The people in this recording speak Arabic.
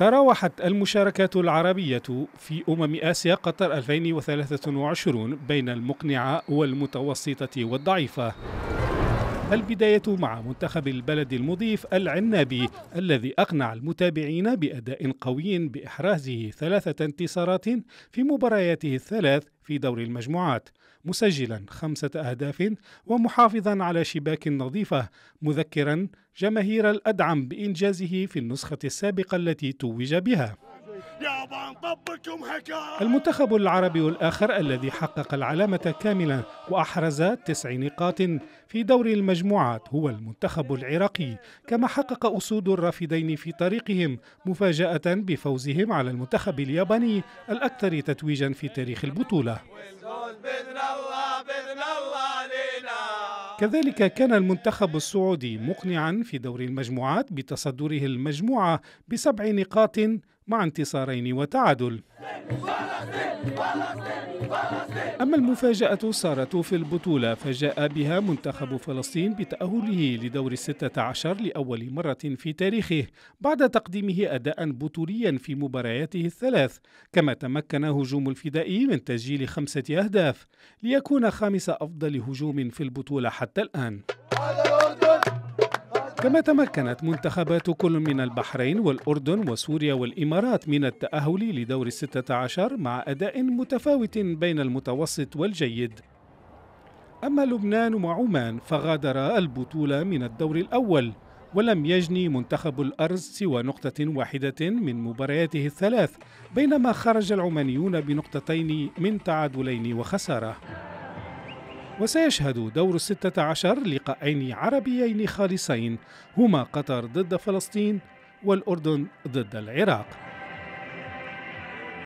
تراوحت المشاركات العربية في أمم آسيا قطر 2023 بين المقنعة والمتوسطة والضعيفة البداية مع منتخب البلد المضيف العنابي الذي أقنع المتابعين بأداء قوي بإحرازه ثلاثة انتصارات في مبارياته الثلاث في دور المجموعات مسجلا خمسة أهداف ومحافظا على شباك نظيفة مذكرا جماهير الأدعم بإنجازه في النسخة السابقة التي توج بها المنتخب العربي الآخر الذي حقق العلامة كاملا وأحرز تسع نقاط في دور المجموعات هو المنتخب العراقي كما حقق أسود الرافدين في طريقهم مفاجأة بفوزهم على المنتخب الياباني الأكثر تتويجا في تاريخ البطولة كذلك كان المنتخب السعودي مقنعا في دور المجموعات بتصدره المجموعة بسبع نقاط مع انتصارين وتعادل أما المفاجأة صارت في البطولة فجاء بها منتخب فلسطين بتأهله لدور الستة عشر لأول مرة في تاريخه بعد تقديمه أداء بطوليا في مبارياته الثلاث كما تمكن هجوم الفدائي من تسجيل خمسة أهداف ليكون خامس أفضل هجوم في البطولة حتى الآن كما تمكنت منتخبات كل من البحرين والأردن وسوريا والإمارات من التأهل لدور الستة عشر مع أداء متفاوت بين المتوسط والجيد أما لبنان وعمان فغادر البطولة من الدور الأول ولم يجني منتخب الأرز سوى نقطة واحدة من مبارياته الثلاث بينما خرج العمانيون بنقطتين من تعادلين وخسارة وسيشهد دور الستة عشر لقاءين عربيين خالصين هما قطر ضد فلسطين والأردن ضد العراق